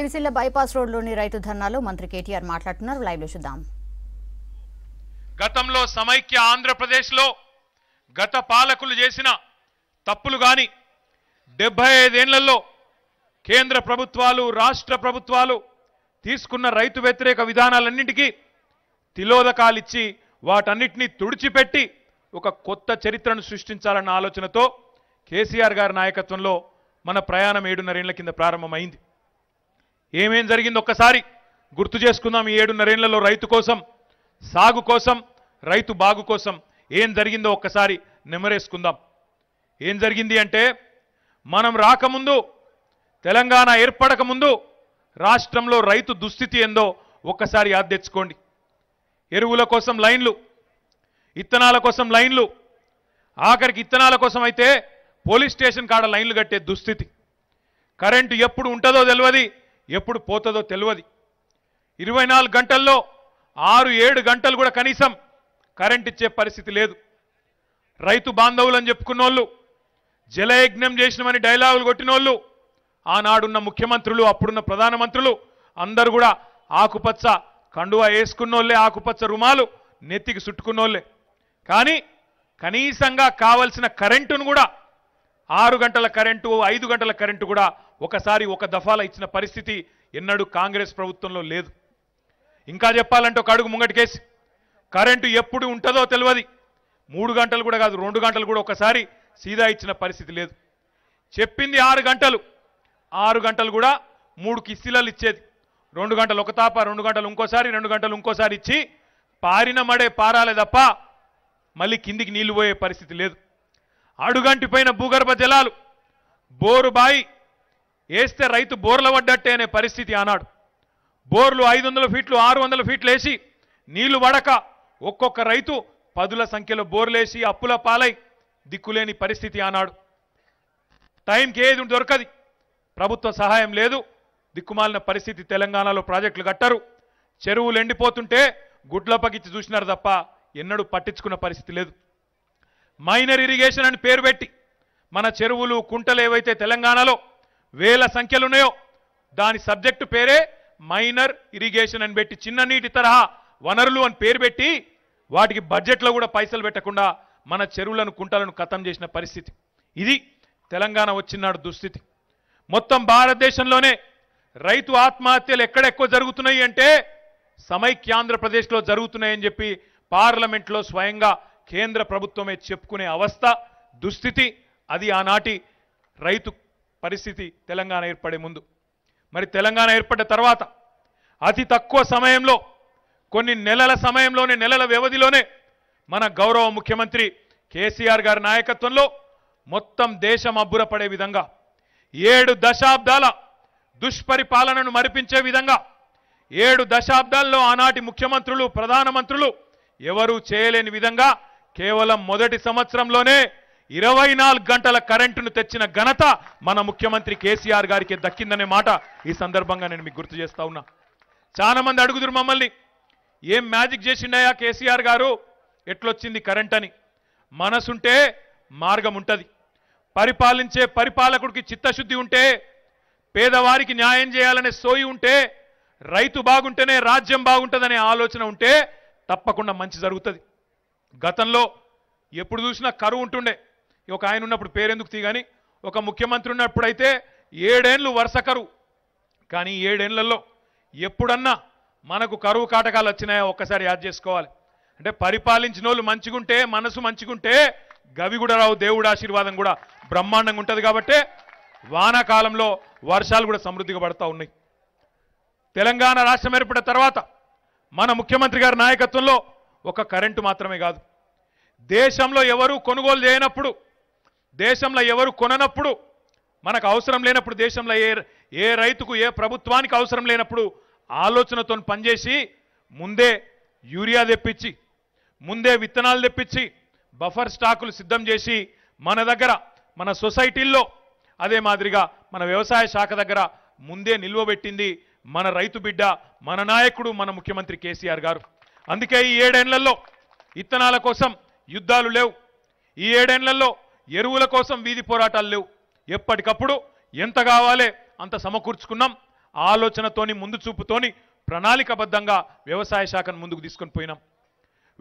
Sircilla bypass రోడ్లోని రైతు ధర్నాలో మంత్రి కేటీఆర్ మాట్లాడుతున్నారు లైవ్ లో చూద్దాం గతంలో సమైక్య ఆంధ్రప్రదేశ్ లో గత పాలకులు చేసిన తప్పులు గాని డెబ్బై ఐదేళ్లలో కేంద్ర ప్రభుత్వాలు రాష్ట్ర ప్రభుత్వాలు తీసుకున్న రైతు వ్యతిరేక విధానాలన్నింటికీ తిలోదకాలిచ్చి వాటన్నిటినీ తుడిచిపెట్టి ఒక కొత్త చరిత్రను సృష్టించాలన్న ఆలోచనతో కేసీఆర్ గారి నాయకత్వంలో మన ప్రయాణం ఏడున్నరేళ్ల కింద ప్రారంభమైంది ఏమేం జరిగింది ఒక్కసారి గుర్తు చేసుకుందాం ఈ ఏడున్నరేళ్లలో రైతు కోసం సాగు కోసం రైతు బాగు కోసం ఏం జరిగిందో ఒక్కసారి నెమరేసుకుందాం ఏం జరిగింది అంటే మనం రాకముందు తెలంగాణ ఏర్పడకముందు రాష్ట్రంలో రైతు దుస్థితి ఏందో ఒక్కసారి యాద తెచ్చుకోండి ఎరువుల కోసం లైన్లు ఇత్తనాల కోసం లైన్లు ఆఖరికి ఇత్తనాల కోసం అయితే పోలీస్ స్టేషన్ కాడ లైన్లు కట్టే దుస్థితి కరెంటు ఎప్పుడు ఉంటుందో తెలియదు ఎప్పుడు పోతుందో తెలియదు ఇరవై గంటల్లో ఆరు ఏడు గంటలు కూడా కనీసం కరెంట్ ఇచ్చే పరిస్థితి లేదు రైతు బాంధవులు అని చెప్పుకున్నోళ్ళు జలయజ్ఞం చేసినమని డైలాగులు కొట్టినోళ్ళు ఆనాడున్న ముఖ్యమంత్రులు అప్పుడున్న ప్రధానమంత్రులు అందరు కూడా ఆకుపచ్చ కండువా వేసుకున్నోళ్ళే ఆకుపచ్చ రుమాలు నెత్తికి చుట్టుకున్నోళ్ళే కానీ కనీసంగా కావలసిన కరెంటును కూడా ఆరు గంటల కరెంటు ఐదు గంటల కరెంటు కూడా ఒకసారి ఒక దఫాల ఇచ్చిన పరిస్థితి ఎన్నడూ కాంగ్రెస్ ప్రభుత్వంలో లేదు ఇంకా చెప్పాలంటే ఒక అడుగు ముంగటికేసి కరెంటు ఎప్పుడు ఉంటుందో తెలియదు మూడు గంటలు కూడా కాదు రెండు గంటలు కూడా ఒకసారి సీదా ఇచ్చిన పరిస్థితి లేదు చెప్పింది ఆరు గంటలు ఆరు గంటలు కూడా మూడు కిస్తీలలు ఇచ్చేది రెండు గంటలు ఒక తాప రెండు గంటలు ఇంకోసారి రెండు గంటలు ఇంకోసారి ఇచ్చి పారిన మడే పారాలే తప్ప మళ్ళీ కిందికి నీళ్లు పోయే పరిస్థితి లేదు అడుగంటి పైన భూగర్భ జలాలు బోరుబాయి వేస్తే రైతు బోర్ల పడ్డట్టే అనే పరిస్థితి ఆనాడు బోర్లు ఐదు వందల ఫీట్లు ఆరు వందల ఫీట్లు వేసి నీళ్లు వడక ఒక్కొక్క రైతు పదుల సంఖ్యలో బోర్లేసి అప్పుల పాలై దిక్కులేని పరిస్థితి ఆనాడు టైంకి ఏది దొరకది ప్రభుత్వ సహాయం లేదు దిక్కుమాలిన పరిస్థితి తెలంగాణలో ప్రాజెక్టులు కట్టరు చెరువులు ఎండిపోతుంటే గుడ్ల పగిచ్చి చూసినారు తప్ప ఎన్నడూ పట్టించుకున్న పరిస్థితి లేదు మైనర్ ఇరిగేషన్ అని పేరు పెట్టి మన చెరువులు కుంటలు ఏవైతే తెలంగాణలో వేల సంఖ్యలు ఉన్నాయో దాని సబ్జెక్టు పేరే మైనర్ ఇరిగేషన్ అని పెట్టి చిన్న నీటి తరహా వనరులు అని పేరు పెట్టి వాటికి బడ్జెట్లో కూడా పైసలు పెట్టకుండా మన చెరువులను కుంటలను కథం చేసిన పరిస్థితి ఇది తెలంగాణ వచ్చినాడు దుస్థితి మొత్తం భారతదేశంలోనే రైతు ఆత్మహత్యలు ఎక్కడెక్కువ జరుగుతున్నాయి అంటే సమైక్య ఆంధ్రప్రదేశ్లో జరుగుతున్నాయని చెప్పి పార్లమెంట్లో స్వయంగా కేంద్ర ప్రభుత్వమే చెప్పుకునే అవస్థ దుస్థితి అది ఆనాటి రైతు పరిస్థితి తెలంగాణ ఏర్పడే ముందు మరి తెలంగాణ ఏర్పడ్డ తర్వాత అతి తక్కువ సమయంలో కొన్ని నెలల సమయంలోనే నెలల వ్యవధిలోనే మన గౌరవ ముఖ్యమంత్రి కేసీఆర్ గారి నాయకత్వంలో మొత్తం దేశం అబ్బురపడే విధంగా ఏడు దశాబ్దాల దుష్పరిపాలనను మరిపించే విధంగా ఏడు దశాబ్దాల్లో ఆనాటి ముఖ్యమంత్రులు ప్రధానమంత్రులు ఎవరూ చేయలేని విధంగా కేవలం మొదటి సంవత్సరంలోనే ఇరవై నాలుగు గంటల కరెంటును తెచ్చిన ఘనత మన ముఖ్యమంత్రి కేసీఆర్ గారికి దక్కిందనే మాట ఈ సందర్భంగా నేను మీకు గుర్తు చేస్తా ఉన్నా చాలా మంది అడుగుదురు మమ్మల్ని ఏం మ్యాజిక్ చేసిండయా కేసీఆర్ గారు ఎట్లొచ్చింది కరెంట్ అని మనసుంటే మార్గం ఉంటుంది పరిపాలించే పరిపాలకుడికి చిత్తశుద్ధి ఉంటే పేదవారికి న్యాయం చేయాలనే సోయి ఉంటే రైతు బాగుంటేనే రాజ్యం బాగుంటుందనే ఆలోచన ఉంటే తప్పకుండా మంచి జరుగుతుంది గతంలో ఎప్పుడు చూసినా కరువు ఉంటుండే ఒక ఆయన ఉన్నప్పుడు పేరెందుకు తీగాని ఒక ముఖ్యమంత్రి ఉన్నప్పుడైతే ఏడేండ్లు వరుస కరువు కానీ ఏడేండ్లలో ఎప్పుడన్నా మనకు కరువు కాటకాలు వచ్చినాయో ఒక్కసారి యాద్ చేసుకోవాలి అంటే పరిపాలించిన వాళ్ళు మంచిగుంటే మనసు మంచిగుంటే గవి కూడా రావు దేవుడు ఆశీర్వాదం కూడా బ్రహ్మాండంగా ఉంటుంది కాబట్టి వానాకాలంలో వర్షాలు కూడా సమృద్ధిగా పడతా ఉన్నాయి తెలంగాణ రాష్ట్రం ఏర్పడిన తర్వాత మన ముఖ్యమంత్రి గారి నాయకత్వంలో ఒక కరెంటు మాత్రమే కాదు దేశంలో ఎవరూ కొనుగోలు చేయనప్పుడు దేశంలో ఎవరు కొననప్పుడు మనకు అవసరం లేనప్పుడు దేశంలో ఏ ఏ రైతుకు ఏ ప్రభుత్వానికి అవసరం లేనప్పుడు ఆలోచనతో పనిచేసి ముందే యూరియా తెప్పించి ముందే విత్తనాలు తెప్పించి బఫర్ స్టాకులు సిద్ధం చేసి మన దగ్గర మన సొసైటీల్లో అదే మాదిరిగా మన వ్యవసాయ శాఖ దగ్గర ముందే నిల్వబెట్టింది మన రైతు బిడ్డ మన నాయకుడు మన ముఖ్యమంత్రి కేసీఆర్ గారు అందుకే ఈ ఏడేండ్లలో విత్తనాల కోసం యుద్ధాలు లేవు ఈ ఏడేండ్లలో ఎరువుల కోసం వీధి పోరాటాలు లేవు ఎప్పటికప్పుడు ఎంత కావాలే అంత సమకూర్చుకున్నాం ఆలోచనతోని ముందు చూపుతోని ప్రణాళికబద్ధంగా వ్యవసాయ శాఖను ముందుకు తీసుకొని పోయినాం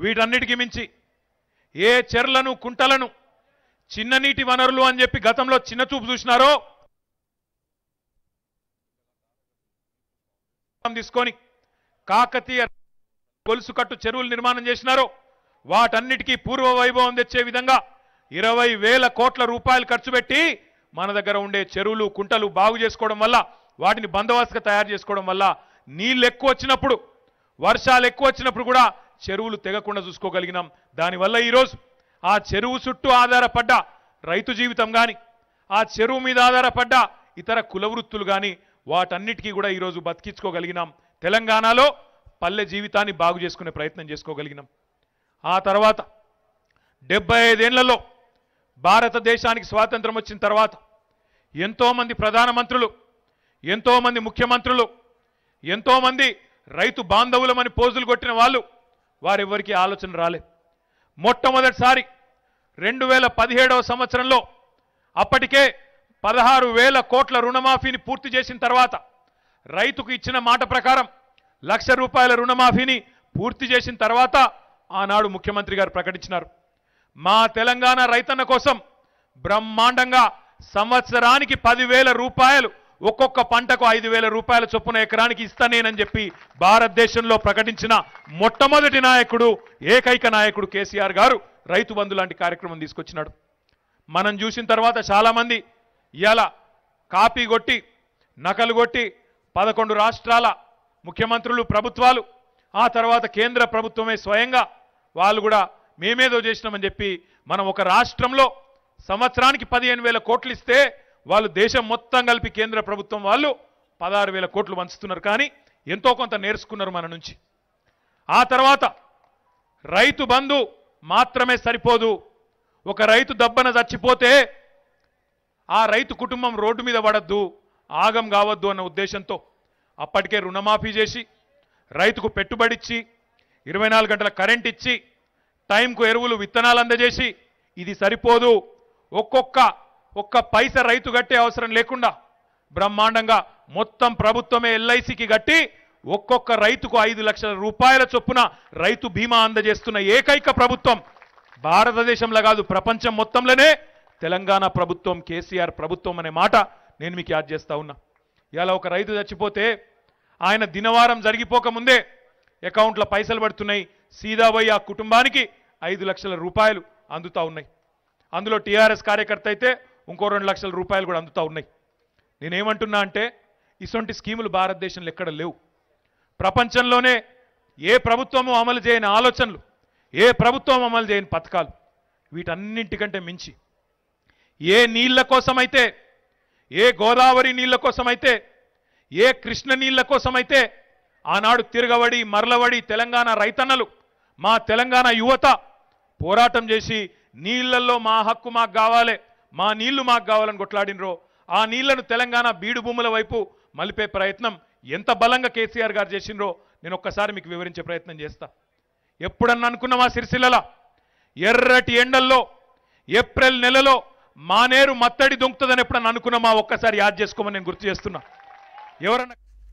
వీటన్నిటికీ మించి ఏ చెర్లను కుంటలను చిన్న నీటి వనరులు అని చెప్పి గతంలో చిన్న చూపు చూసినారో తీసుకొని కాకతీయ గొలుసుకట్టు చెరువులు నిర్మాణం చేసినారో వాటన్నిటికీ పూర్వ వైభవం తెచ్చే విధంగా ఇరవై వేల కోట్ల రూపాయలు ఖర్చు పెట్టి మన దగ్గర ఉండే చెరువులు కుంటలు బాగు చేసుకోవడం వల్ల వాటిని బందోబస్తుగా తయారు చేసుకోవడం వల్ల నీళ్ళు ఎక్కువ వచ్చినప్పుడు వర్షాలు ఎక్కువ వచ్చినప్పుడు కూడా చెరువులు తెగకుండా చూసుకోగలిగినాం దానివల్ల ఈరోజు ఆ చెరువు చుట్టూ ఆధారపడ్డ రైతు జీవితం కానీ ఆ చెరువు మీద ఆధారపడ్డ ఇతర కులవృత్తులు కానీ వాటన్నిటికీ కూడా ఈరోజు బతికించుకోగలిగినాం తెలంగాణలో పల్లె జీవితాన్ని బాగు చేసుకునే ప్రయత్నం చేసుకోగలిగినాం ఆ తర్వాత డెబ్బై ఐదేళ్లలో భారతదేశానికి స్వాతంత్రం వచ్చిన తర్వాత ఎంతోమంది ప్రధానమంత్రులు ఎంతోమంది ముఖ్యమంత్రులు ఎంతోమంది రైతు బాంధవులమని పోజులు కొట్టిన వాళ్ళు వారెవ్వరికీ ఆలోచన రాలే మొట్టమొదటిసారి రెండు వేల పదిహేడవ సంవత్సరంలో అప్పటికే పదహారు వేల కోట్ల రుణమాఫీని పూర్తి చేసిన తర్వాత రైతుకు ఇచ్చిన మాట ప్రకారం లక్ష రూపాయల రుణమాఫీని పూర్తి చేసిన తర్వాత ఆనాడు ముఖ్యమంత్రి గారు ప్రకటించినారు మా తెలంగాణ రైతన్న కోసం బ్రహ్మాండంగా సంవత్సరానికి పదివేల రూపాయలు ఒక్కొక్క పంటకు ఐదు వేల రూపాయల చొప్పున ఎకరానికి ఇస్తానేనని చెప్పి భారతదేశంలో ప్రకటించిన మొట్టమొదటి నాయకుడు ఏకైక నాయకుడు కేసీఆర్ గారు రైతు బంధు లాంటి కార్యక్రమం తీసుకొచ్చినాడు మనం చూసిన తర్వాత చాలామంది ఇలా కాపీ కొట్టి నకలు కొట్టి పదకొండు రాష్ట్రాల ముఖ్యమంత్రులు ప్రభుత్వాలు ఆ తర్వాత కేంద్ర ప్రభుత్వమే స్వయంగా వాళ్ళు కూడా మేమేదో చేసినామని చెప్పి మనం ఒక రాష్ట్రంలో సంవత్సరానికి పదిహేను వేల కోట్లు ఇస్తే వాళ్ళు దేశం మొత్తం కలిపి కేంద్ర ప్రభుత్వం వాళ్ళు పదహారు వేల కోట్లు వంచుతున్నారు కానీ ఎంతో కొంత నేర్చుకున్నారు మన నుంచి ఆ తర్వాత రైతు బంధు మాత్రమే సరిపోదు ఒక రైతు దబ్బన చచ్చిపోతే ఆ రైతు కుటుంబం రోడ్డు మీద పడద్దు ఆగం కావద్దు అన్న ఉద్దేశంతో అప్పటికే రుణమాఫీ చేసి రైతుకు పెట్టుబడిచ్చి ఇరవై గంటల కరెంట్ ఇచ్చి టైంకు ఎరువులు విత్తనాలు అందజేసి ఇది సరిపోదు ఒక్కొక్క ఒక్క పైస రైతు కట్టే అవసరం లేకుండా బ్రహ్మాండంగా మొత్తం ప్రభుత్వమే ఎల్ఐసికి కట్టి ఒక్కొక్క రైతుకు ఐదు లక్షల రూపాయల చొప్పున రైతు బీమా అందజేస్తున్న ఏకైక ప్రభుత్వం భారతదేశంలో కాదు ప్రపంచం మొత్తంలోనే తెలంగాణ ప్రభుత్వం కేసీఆర్ ప్రభుత్వం అనే మాట నేను మీకు యాద్ చేస్తా ఉన్నా ఇలా ఒక రైతు చచ్చిపోతే ఆయన దినవారం జరిగిపోకముందే అకౌంట్లో పైసలు పడుతున్నాయి సీదాబోయి ఆ కుటుంబానికి ఐదు లక్షల రూపాయలు అందుతూ ఉన్నాయి అందులో టీఆర్ఎస్ కార్యకర్త అయితే ఇంకో రెండు లక్షల రూపాయలు కూడా అందుతూ ఉన్నాయి నేనేమంటున్నా అంటే ఇటువంటి స్కీములు భారతదేశంలో ఎక్కడ లేవు ప్రపంచంలోనే ఏ ప్రభుత్వము అమలు చేయని ఆలోచనలు ఏ ప్రభుత్వం అమలు చేయని పథకాలు వీటన్నింటికంటే మించి ఏ నీళ్ల కోసమైతే ఏ గోదావరి నీళ్ల కోసమైతే ఏ కృష్ణ నీళ్ల కోసమైతే ఆనాడు తిరగబడి మరలబడి తెలంగాణ రైతన్నలు మా తెలంగాణ యువత పోరాటం చేసి నీళ్లలో మా హక్కు మాకు కావాలి మా నీళ్లు మాకు కావాలని కొట్లాడినరో ఆ నీళ్లను తెలంగాణ బీడు భూముల వైపు మలిపే ప్రయత్నం ఎంత బలంగా కేసీఆర్ గారు చేసినరో నేను ఒక్కసారి మీకు వివరించే ప్రయత్నం చేస్తా ఎప్పుడన్నా అనుకున్నామా సిరిసిల్లల ఎర్రటి ఎండల్లో ఏప్రిల్ నెలలో మానేరు మత్తడి దొంగతుందని ఎప్పుడన్నా అనుకున్నామా ఒక్కసారి యాద్ చేసుకోమని నేను గుర్తు చేస్తున్నా ఎవరన్నా